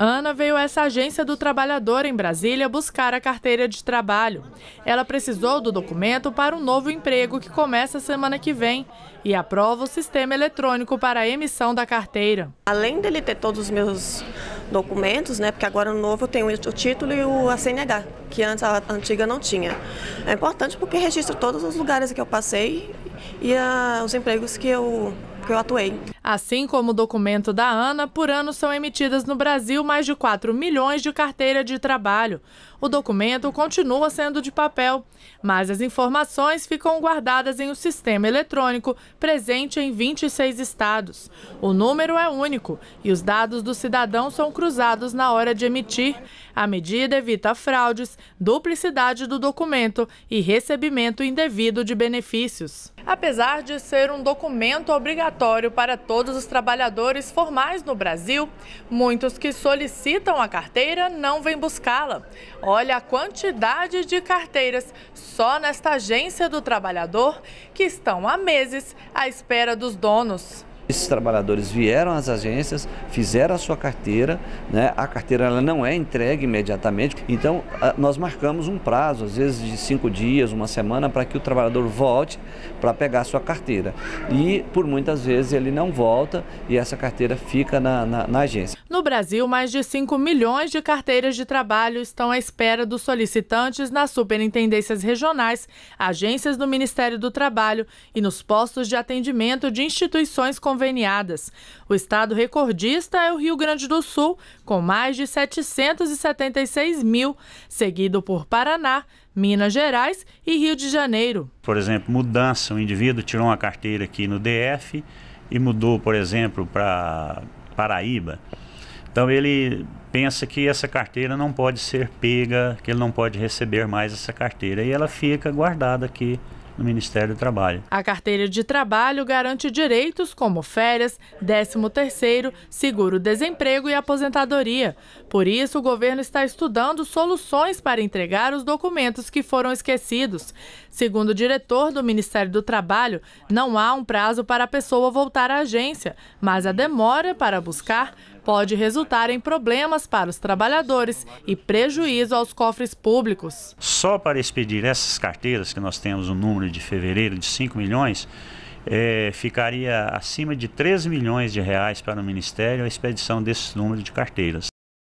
Ana veio a essa agência do trabalhador em Brasília buscar a carteira de trabalho. Ela precisou do documento para um novo emprego que começa semana que vem e aprova o sistema eletrônico para a emissão da carteira. Além dele ter todos os meus documentos, né? Porque agora no novo tem o título e o CNH, que antes a antiga não tinha. É importante porque registra todos os lugares que eu passei e a, ah, os empregos que eu que eu atuei. Assim como o documento da Ana, por ano são emitidas no Brasil mais de 4 milhões de carteira de trabalho. O documento continua sendo de papel, mas as informações ficam guardadas em um sistema eletrônico presente em 26 estados. O número é único e os dados do cidadão são cruzados na hora de emitir. A medida evita fraudes, duplicidade do documento e recebimento indevido de benefícios. Apesar de ser um documento obrigatório para todos os trabalhadores formais no Brasil, muitos que solicitam a carteira não vêm buscá-la. Olha a quantidade de carteiras só nesta agência do trabalhador que estão há meses à espera dos donos. Esses trabalhadores vieram às agências, fizeram a sua carteira, né? a carteira ela não é entregue imediatamente, então nós marcamos um prazo, às vezes de cinco dias, uma semana, para que o trabalhador volte para pegar a sua carteira. E por muitas vezes ele não volta e essa carteira fica na, na, na agência. No Brasil, mais de 5 milhões de carteiras de trabalho estão à espera dos solicitantes nas superintendências regionais, agências do Ministério do Trabalho e nos postos de atendimento de instituições conveniadas conveniadas. O estado recordista é o Rio Grande do Sul, com mais de 776 mil, seguido por Paraná, Minas Gerais e Rio de Janeiro. Por exemplo, mudança: um indivíduo tirou uma carteira aqui no DF e mudou, por exemplo, para Paraíba. Então ele pensa que essa carteira não pode ser pega, que ele não pode receber mais essa carteira e ela fica guardada aqui no Ministério do Trabalho. A carteira de trabalho garante direitos como férias, 13º, seguro-desemprego e aposentadoria. Por isso, o governo está estudando soluções para entregar os documentos que foram esquecidos. Segundo o diretor do Ministério do Trabalho, não há um prazo para a pessoa voltar à agência, mas a demora para buscar pode resultar em problemas para os trabalhadores e prejuízo aos cofres públicos. Só para expedir essas carteiras, que nós temos um número de fevereiro de 5 milhões, é, ficaria acima de 3 milhões de reais para o Ministério a expedição desse número de carteiras.